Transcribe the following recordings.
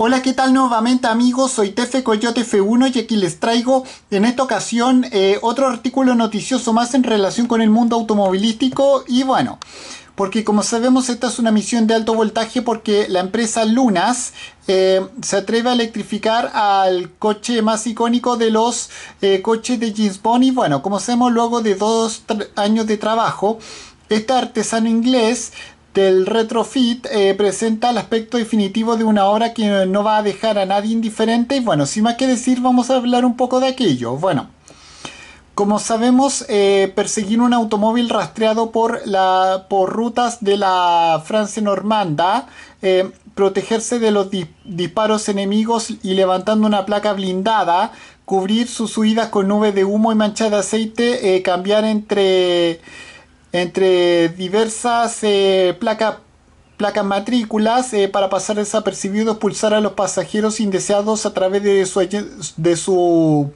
Hola, ¿qué tal nuevamente amigos? Soy Tefe Coyote F1 y aquí les traigo en esta ocasión eh, otro artículo noticioso más en relación con el mundo automovilístico y bueno, porque como sabemos esta es una misión de alto voltaje porque la empresa Lunas eh, se atreve a electrificar al coche más icónico de los eh, coches de James Bond y bueno, como sabemos luego de dos años de trabajo este artesano inglés el retrofit eh, presenta el aspecto definitivo de una obra que no va a dejar a nadie indiferente y bueno, sin más que decir vamos a hablar un poco de aquello. Bueno, como sabemos, eh, perseguir un automóvil rastreado por, la, por rutas de la Francia normanda, eh, protegerse de los disparos enemigos y levantando una placa blindada, cubrir sus huidas con nube de humo y mancha de aceite, cambiar entre entre diversas eh, placas placas matrículas eh, para pasar desapercibidos, expulsar a los pasajeros indeseados a través de su, de su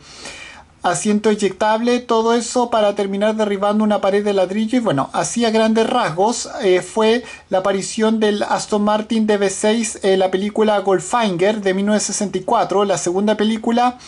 asiento eyectable, todo eso para terminar derribando una pared de ladrillo y bueno, así a grandes rasgos eh, fue la aparición del Aston Martin DB6 en la película Goldfinger de 1964, la segunda película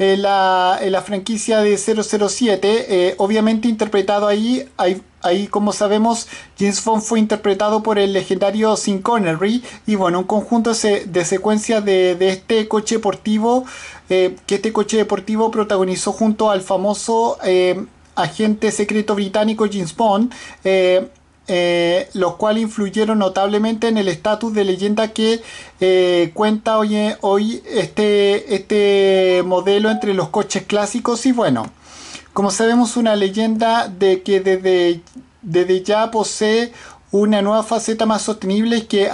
en la, franquicia de 007, obviamente interpretado ahí, ahí Ahí, como sabemos, James Bond fue interpretado por el legendario Sin Connery y bueno, un conjunto de secuencias de, este coche deportivo, eh, que este coche deportivo protagonizó junto al famoso eh, agente secreto británico James Bond. Eh, los cuales influyeron notablemente en el estatus de leyenda que cuenta hoy, hoy este, este modelo entre los coches clásicos y bueno. Como sabemos, una leyenda de que desde, desde ya posee una nueva faceta más sostenible que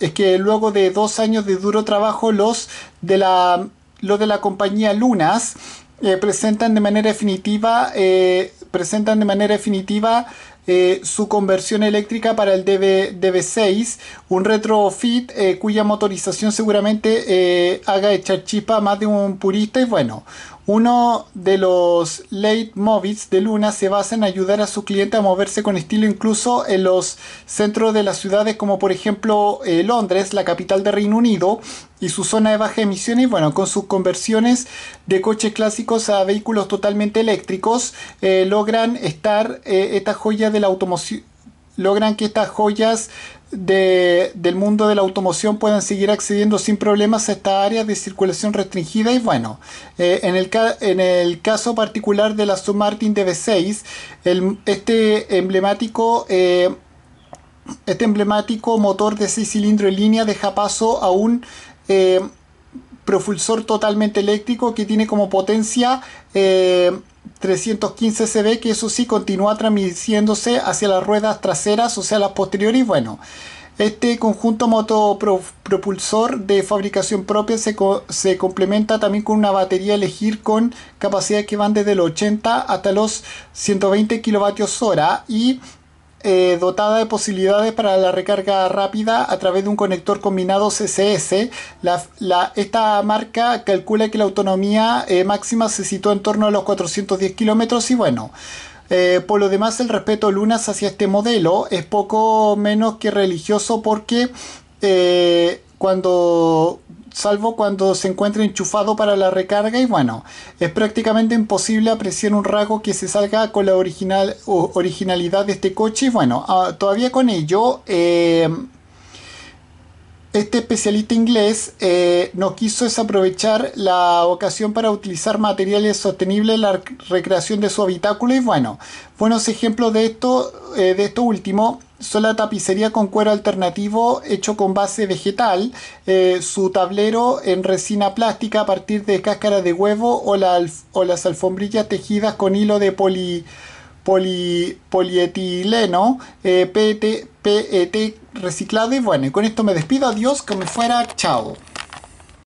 es que luego de dos años de duro trabajo los de la, de la compañía Lunas eh, presentan de manera definitiva, eh, presentan de manera definitiva eh, su conversión eléctrica para el DB, DB6, un retrofit cuya motorización seguramente haga echar chispa a más de un purista y bueno, uno de los leitmotivs de Luna se basa en ayudar a su cliente a moverse con estilo incluso en los centros de las ciudades como por ejemplo eh, Londres, la capital de Reino Unido y su zona de baja emisiones, bueno, con sus conversiones de coches clásicos a vehículos totalmente eléctricos, eh, logran estar eh, esta joya de la automoción logran que estas joyas del mundo de la automoción puedan seguir accediendo sin problemas a estas áreas de circulación restringida y bueno, eh, en, el en, el caso particular de la Submartin DB6, el, este emblemático... Eh, este emblemático motor de 6 cilindros en línea deja paso a un eh, propulsor totalmente eléctrico que tiene como potencia 315 CB, que eso sí continúa transmitiéndose hacia las ruedas traseras, o sea, las posteriores. Bueno, este conjunto motopropulsor de fabricación propia se, se, complementa también con una batería elegir con capacidades que van desde los 80 hasta los 120 kilovatios hora y eh, dotada de posibilidades para la recarga rápida a través de un conector combinado CCS. esta marca calcula que la autonomía eh, máxima se sitúa en torno a los 410 kilómetros y bueno. Eh, por lo demás, el respeto Lunas hacia este modelo es poco menos que religioso porque cuando, salvo cuando se encuentra enchufado para la recarga y bueno, es prácticamente imposible apreciar un rasgo que se salga con la originalidad de este coche y bueno, ah, todavía con ello... Eh, este especialista inglés nos eh, no quiso desaprovechar la ocasión para utilizar materiales sostenibles en la recreación de su habitáculo y bueno, buenos ejemplos de esto, eh, de esto último sola tapicería con cuero alternativo hecho con base vegetal, eh, su tablero en resina plástica a partir de cáscara de huevo o, las alfombrillas tejidas con hilo de polietileno, eh, PET, PET reciclado. Y bueno, con esto me despido, adiós, que me fuera, chao.